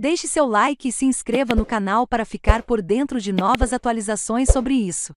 Deixe seu like e se inscreva no canal para ficar por dentro de novas atualizações sobre isso.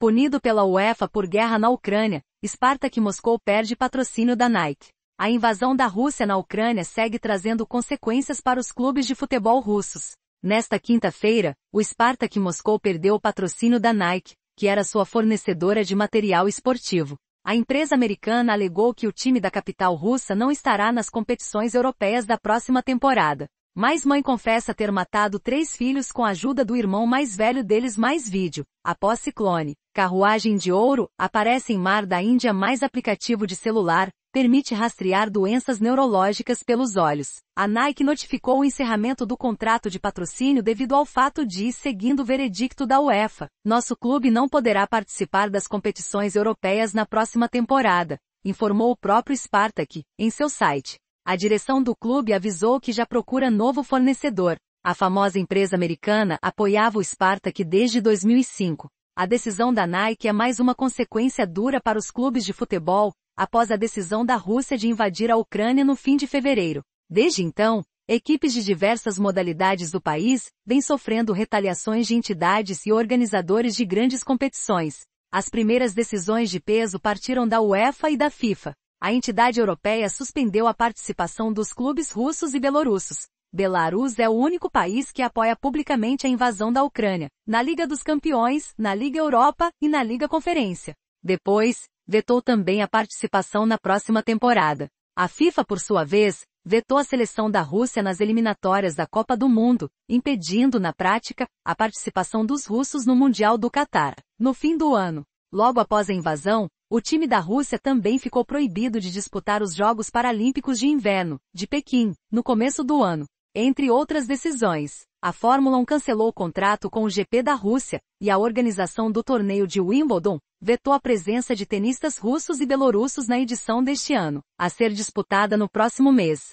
Punido pela UEFA por guerra na Ucrânia, Spartak Moscou perde patrocínio da Nike. A invasão da Rússia na Ucrânia segue trazendo consequências para os clubes de futebol russos. Nesta quinta-feira, o Spartak Moscou perdeu o patrocínio da Nike, que era sua fornecedora de material esportivo. A empresa americana alegou que o time da capital russa não estará nas competições europeias da próxima temporada. Mas mãe confessa ter matado três filhos com a ajuda do irmão mais velho deles mais vídeo. Após ciclone, carruagem de ouro, aparece em mar da Índia mais aplicativo de celular, permite rastrear doenças neurológicas pelos olhos. A Nike notificou o encerramento do contrato de patrocínio devido ao fato de, seguindo o veredicto da UEFA, nosso clube não poderá participar das competições europeias na próxima temporada, informou o próprio Spartak, em seu site. A direção do clube avisou que já procura novo fornecedor. A famosa empresa americana apoiava o Spartak desde 2005. A decisão da Nike é mais uma consequência dura para os clubes de futebol, após a decisão da Rússia de invadir a Ucrânia no fim de fevereiro. Desde então, equipes de diversas modalidades do país vêm sofrendo retaliações de entidades e organizadores de grandes competições. As primeiras decisões de peso partiram da UEFA e da FIFA. A entidade europeia suspendeu a participação dos clubes russos e belorussos. Belarus é o único país que apoia publicamente a invasão da Ucrânia, na Liga dos Campeões, na Liga Europa e na Liga Conferência. Depois, vetou também a participação na próxima temporada. A FIFA, por sua vez, vetou a seleção da Rússia nas eliminatórias da Copa do Mundo, impedindo, na prática, a participação dos russos no Mundial do Catar. No fim do ano, logo após a invasão, o time da Rússia também ficou proibido de disputar os Jogos Paralímpicos de Inverno, de Pequim, no começo do ano. Entre outras decisões, a Fórmula 1 cancelou o contrato com o GP da Rússia, e a organização do torneio de Wimbledon vetou a presença de tenistas russos e belorussos na edição deste ano, a ser disputada no próximo mês.